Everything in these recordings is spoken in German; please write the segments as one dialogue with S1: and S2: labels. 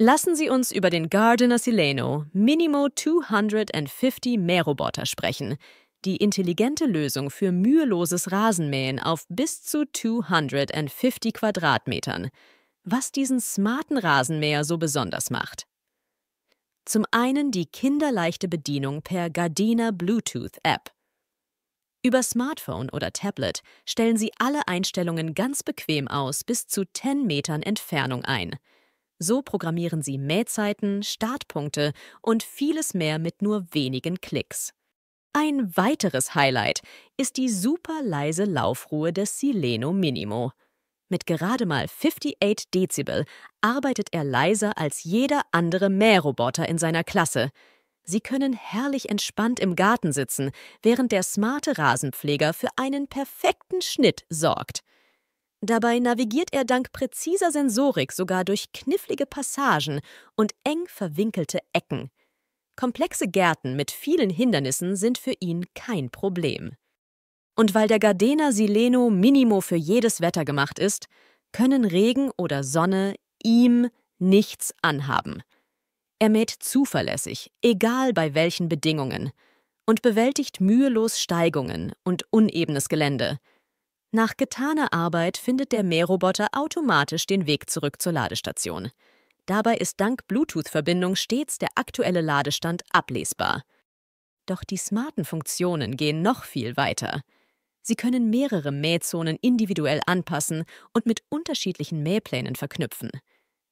S1: Lassen Sie uns über den Gardiner Sileno Minimo 250 Mähroboter sprechen, die intelligente Lösung für müheloses Rasenmähen auf bis zu 250 Quadratmetern. Was diesen smarten Rasenmäher so besonders macht. Zum einen die kinderleichte Bedienung per Gardena Bluetooth App. Über Smartphone oder Tablet stellen Sie alle Einstellungen ganz bequem aus bis zu 10 Metern Entfernung ein. So programmieren Sie Mähzeiten, Startpunkte und vieles mehr mit nur wenigen Klicks. Ein weiteres Highlight ist die super leise Laufruhe des Sileno Minimo. Mit gerade mal 58 Dezibel arbeitet er leiser als jeder andere Mähroboter in seiner Klasse. Sie können herrlich entspannt im Garten sitzen, während der smarte Rasenpfleger für einen perfekten Schnitt sorgt. Dabei navigiert er dank präziser Sensorik sogar durch knifflige Passagen und eng verwinkelte Ecken. Komplexe Gärten mit vielen Hindernissen sind für ihn kein Problem. Und weil der Gardena Sileno Minimo für jedes Wetter gemacht ist, können Regen oder Sonne ihm nichts anhaben. Er mäht zuverlässig, egal bei welchen Bedingungen, und bewältigt mühelos Steigungen und unebenes Gelände – nach getaner Arbeit findet der Mähroboter automatisch den Weg zurück zur Ladestation. Dabei ist dank Bluetooth-Verbindung stets der aktuelle Ladestand ablesbar. Doch die smarten Funktionen gehen noch viel weiter. Sie können mehrere Mähzonen individuell anpassen und mit unterschiedlichen Mähplänen verknüpfen.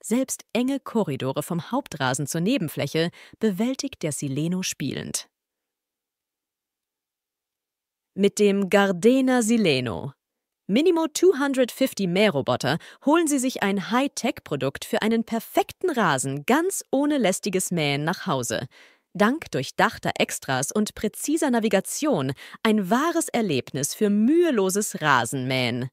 S1: Selbst enge Korridore vom Hauptrasen zur Nebenfläche bewältigt der Sileno spielend. Mit dem Gardena Sileno Minimo 250 Mähroboter holen Sie sich ein high tech produkt für einen perfekten Rasen ganz ohne lästiges Mähen nach Hause. Dank durchdachter Extras und präziser Navigation ein wahres Erlebnis für müheloses Rasenmähen.